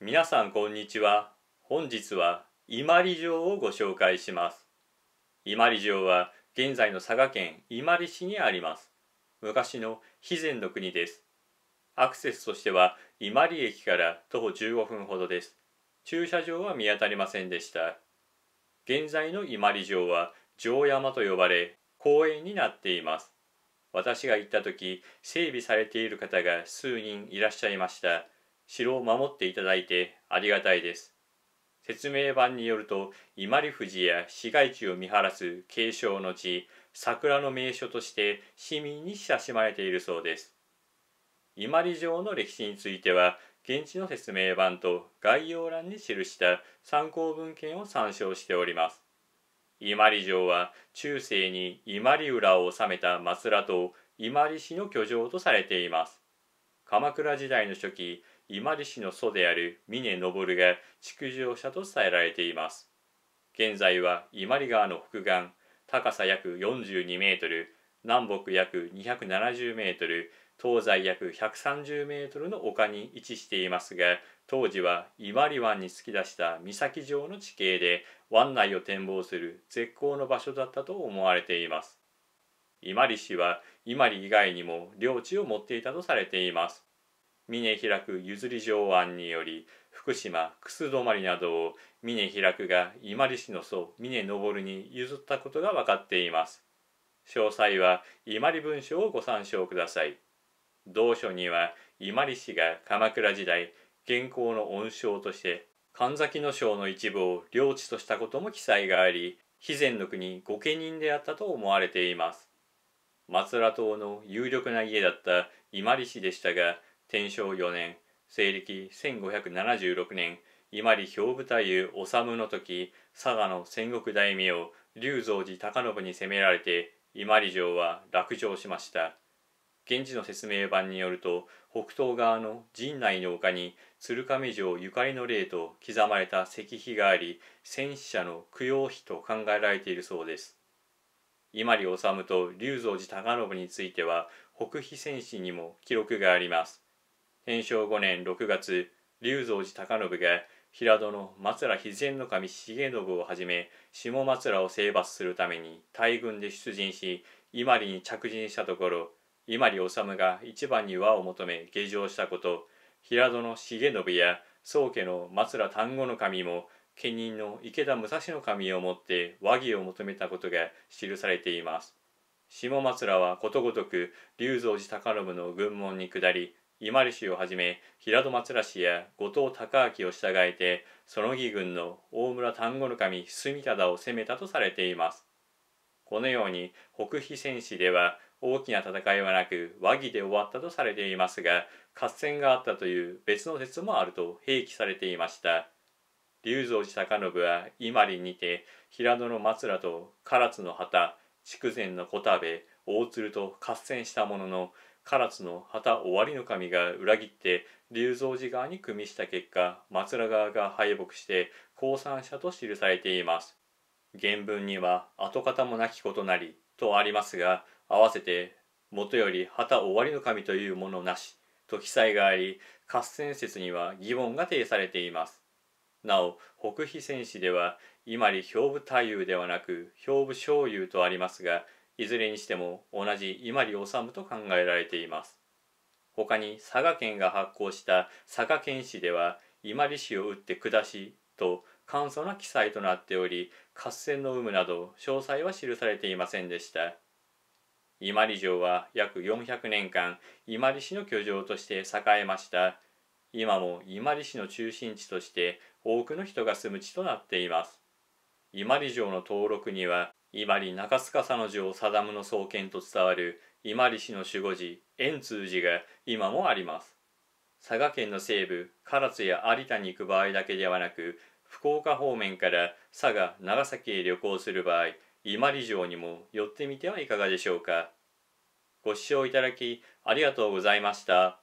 皆さんこんにちは本日は伊万里城をご紹介します伊万里城は現在の佐賀県伊万里市にあります昔の肥前の国ですアクセスとしては伊万里駅から徒歩15分ほどです駐車場は見当たりませんでした現在の伊万里城は城山と呼ばれ公園になっています私が行った時整備されている方が数人いらっしゃいました城を守っていただいてありがたいです。説明版によると伊万里富士や市街地を見晴らす継承の地桜の名所として市民に親しまれているそうです伊万里城の歴史については現地の説明版と概要欄に記した参考文献を参照しております伊万里城は中世に伊万里浦を治めた松浦と伊万里氏の居城とされています鎌倉時代の初期伊万里市の祖である峰昇が築城者と伝えられています。現在は伊万里川の北岸、高さ約42メートル、南北約270メートル、東西約130メートルの丘に位置していますが、当時は伊万里湾に突き出した岬状の地形で、湾内を展望する絶好の場所だったと思われています。伊万里氏は伊万里以外にも領地を持っていたとされています。峰開く譲り上案により福島楠泊などを峰開くが伊万里市の祖峰昇に譲ったことが分かっています詳細は伊万里文書をご参照ください同書には伊万里氏が鎌倉時代現行の恩賞として神崎の省の一部を領地としたことも記載があり肥前の国御家人であったと思われています松浦島の有力な家だった伊万里氏でしたが天正4年西暦1576年伊万里兵部太夫治の時佐賀の戦国大名龍蔵寺高信に攻められて伊万里城は落城しました現地の説明版によると北東側の陣内の丘に鶴上城ゆかりの霊と刻まれた石碑があり戦死者の供養碑と考えられているそうです伊万里治と龍蔵寺高信については北碑戦士にも記録があります天正5年6月龍蔵寺高信が平戸の松浦肥前の神重信をはじめ下松浦を征伐するために大軍で出陣し伊万里に着陣したところ伊万里治が一番に輪を求め下城したこと平戸の重信や宗家の松浦丹後神も家人の池田武蔵の神をもって和議を求めたことが記されています下松らはことごとく龍蔵寺高信の軍門に下り伊万里氏をはじめ平戸松良氏や後藤隆明を従えてその義軍の大村丹後守住忠を攻めたとされていますこのように北非戦士では大きな戦いはなく和議で終わったとされていますが合戦があったという別の説もあると併記されていました龍造寺隆信は伊万里にて平戸の松良と唐津の旗筑前の小田部大鶴と合戦したものの唐津の旗終わりの神が裏切って龍造寺側に組みした結果松浦側が敗北して降参者と記されています原文には跡形もなきことなりとありますが合わせて元より旗終わりの神というものなしと記載があり合戦説には疑問が呈されていますなお北飛戦士では今万里兵部太夫ではなく兵部昭優とありますがいずれにしても同じ伊万里治と考えられています他に佐賀県が発行した佐賀県史では伊万里市を打って下しと簡素な記載となっており合戦の有無など詳細は記されていませんでした伊万里城は約400年間伊万里市の居城として栄えました今も伊万里市の中心地として多くの人が住む地となっています伊万里城の登録には伊万里中須笠の城定むの創建と伝わる伊万里市の守護寺円通寺が今もあります佐賀県の西部唐津や有田に行く場合だけではなく福岡方面から佐賀長崎へ旅行する場合伊万里城にも寄ってみてはいかがでしょうかご視聴いただきありがとうございました。